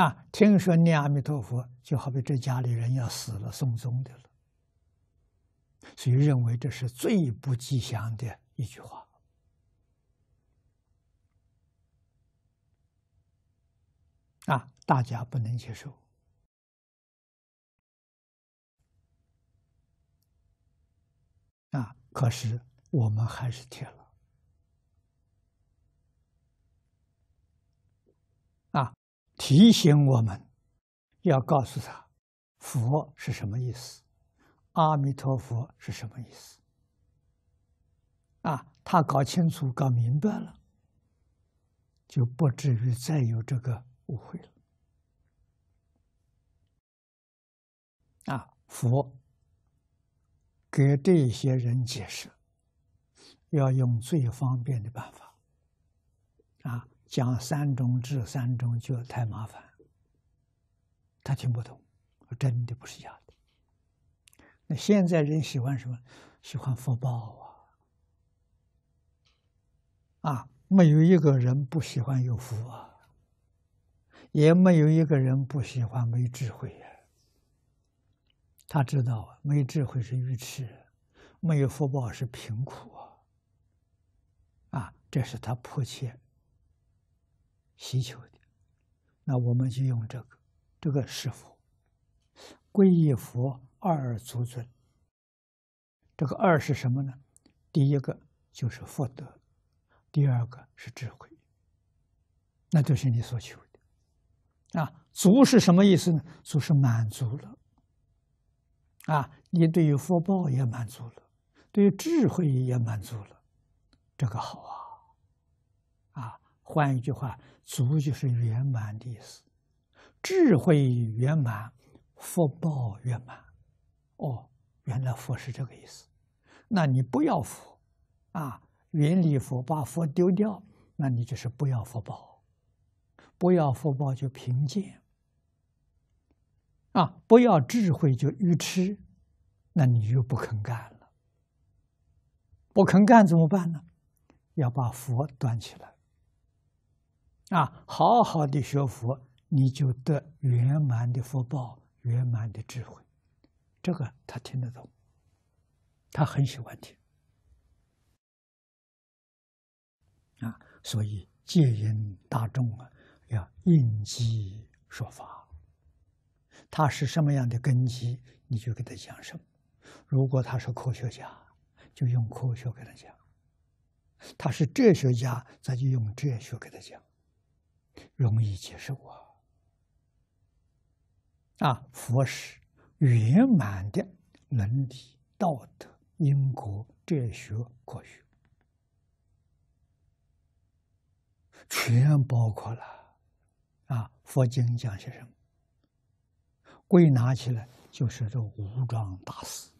啊！听说念阿弥陀佛，就好比这家里人要死了、送终的了，所以认为这是最不吉祥的一句话。啊，大家不能接受。啊，可是我们还是听了。提醒我们，要告诉他，佛是什么意思，阿弥陀佛是什么意思。啊，他搞清楚、搞明白了，就不至于再有这个误会了。啊，佛给这些人解释，要用最方便的办法。啊。讲三种治三种觉太麻烦，他听不懂。真的不是假的。那现在人喜欢什么？喜欢福报啊！啊，没有一个人不喜欢有福啊，也没有一个人不喜欢没智慧呀。他知道，没智慧是愚痴，没有福报是贫苦啊。啊，这是他迫切。需求的，那我们就用这个，这个是福，皈依佛二足尊。这个二是什么呢？第一个就是福德，第二个是智慧。那就是你所求的，啊，足是什么意思呢？足是满足了，啊，你对于福报也满足了，对于智慧也满足了，这个好啊，啊。换一句话，足就是圆满的意思，智慧圆满，福报圆满。哦，原来佛是这个意思。那你不要佛啊，云里佛，把佛丢掉，那你就是不要福报，不要福报就贫贱啊，不要智慧就愚痴，那你就不肯干了。不肯干怎么办呢？要把佛端起来。啊，好好的学佛，你就得圆满的福报，圆满的智慧。这个他听得懂，他很喜欢听。啊，所以戒烟大众啊，要应机说法。他是什么样的根基，你就给他讲什么。如果他是科学家，就用科学给他讲；他是哲学家，咱就用哲学给他讲。容易接受啊！啊，佛是圆满的伦理、道德、因果哲学科学，全包括了。啊，佛经讲些什么？归纳起来就是这五桩大事，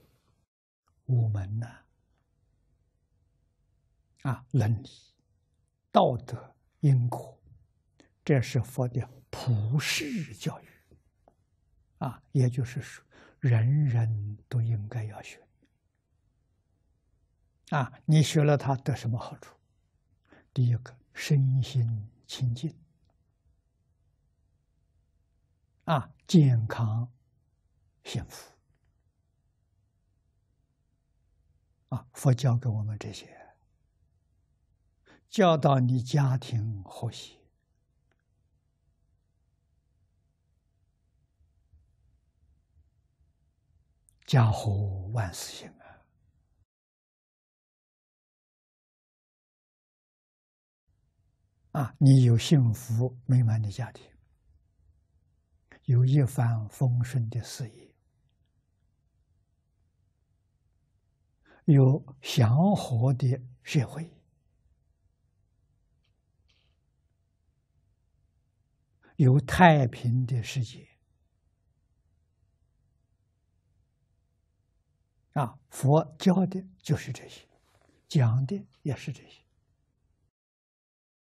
五门呢？啊，伦理、道德、因果。这是佛的普世教育啊，也就是说，人人都应该要学。啊，你学了它得什么好处？第一个，身心清净，啊，健康，幸福。啊，佛教给我们这些，教导你家庭和谐。家和万事兴啊！啊，你有幸福美满的家庭，有一帆风顺的事业，有祥和的社会，有太平的世界。啊，佛教的就是这些，讲的也是这些。